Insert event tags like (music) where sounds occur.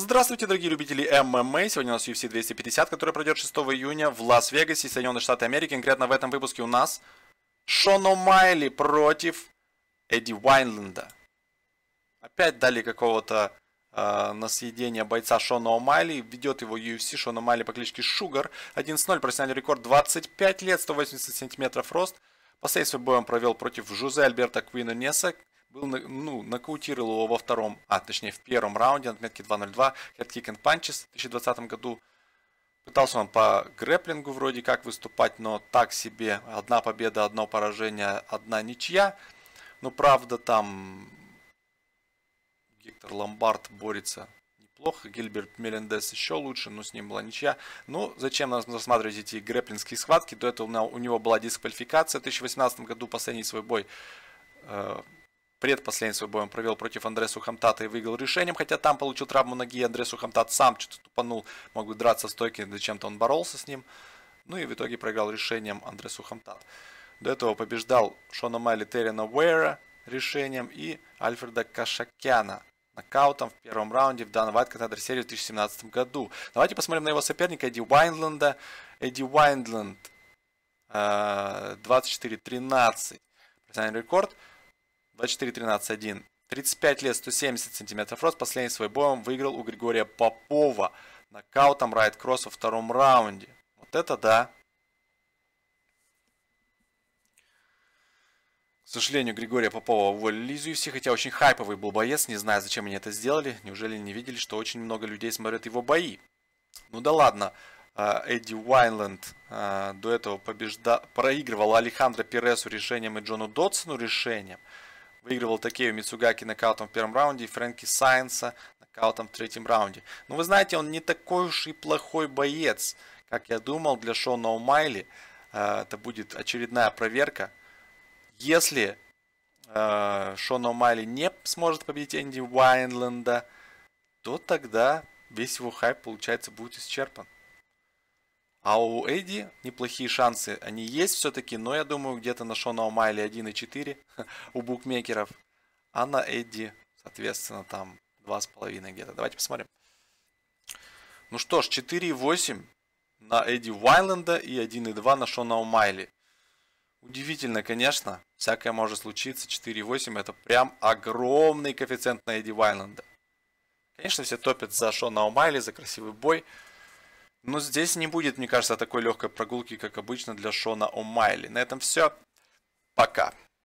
Здравствуйте, дорогие любители ММА. Сегодня у нас UFC 250, который пройдет 6 июня в Лас-Вегасе, Соединенные Штаты Америки. Конкретно в этом выпуске у нас Шон О'Майли против Эдди Уайнленда. Опять дали какого-то э, на съедение бойца Шона О'Майли. Ведет его UFC Шон О'Майли по кличке Шугар. 1-0, профессиональный рекорд 25 лет, 180 сантиметров рост. Последствия он провел против Жузе Альберта Квинонеса был, ну, нокаутировал его во втором, а точнее в первом раунде на отметке 2.02 Headkick and Punches в 2020 году. Пытался он по грэплингу вроде как выступать, но так себе. Одна победа, одно поражение, одна ничья. Но ну, правда там Гектор Ломбард борется неплохо, Гильберт Мелендес еще лучше, но с ним была ничья. Ну, зачем нам рассматривать эти грэплинские схватки? До этого у него была дисквалификация в 2018 году, последний свой бой э, Предпоследний свой бой он провел против Андре Сухамтата и выиграл решением, хотя там получил травму ноги. Андре Сухамтат сам что-то тупанул, мог бы драться в стойке, зачем-то он боролся с ним. Ну и в итоге проиграл решением Андре Сухамтат. До этого побеждал Шона Майли Террина Уэра решением и Альфреда Кашакяна нокаутом в первом раунде в Дан Вайт Contender серии в 2017 году. Давайте посмотрим на его соперника Эдди Уайнленда. Эдди Уайнленд 24-13. Э, Профессиональный рекорд. 24, 13, 1. 35 лет, 170 сантиметров рост. Последний свой бой он выиграл у Григория Попова. Нокаутом райт-кросс во втором раунде. Вот это да. К сожалению, Григория Попова уволили из UFC, хотя очень хайповый был боец, не знаю, зачем они это сделали. Неужели не видели, что очень много людей смотрят его бои? Ну да ладно, а, Эдди Уайнленд а, до этого побежда... проигрывал Алехандро Пересу решением и Джону Дотсону решением. Выигрывал Такею Мицугаки нокаутом в первом раунде и Фрэнки Сайенса нокаутом в третьем раунде. Но ну, вы знаете, он не такой уж и плохой боец, как я думал, для Шона Умайли. Э, это будет очередная проверка. Если э, Шон О'Майли не сможет победить Энди Уайнленда, то тогда весь его хайп, получается, будет исчерпан. А у Эйди неплохие шансы, они есть все-таки, но я думаю где-то на Шона Майле 1.4 (laughs) у букмекеров. А на Эйди, соответственно, там 2,5 где-то. Давайте посмотрим. Ну что ж, 4.8 на Эдди Уайленда и 1.2 на Шона Майли. Удивительно, конечно. Всякое может случиться. 4.8 это прям огромный коэффициент на Эдди Уайленда. Конечно, все топят за Шона Майли, за красивый бой. Но здесь не будет, мне кажется, такой легкой прогулки, как обычно для Шона О'Майли. На этом все. Пока.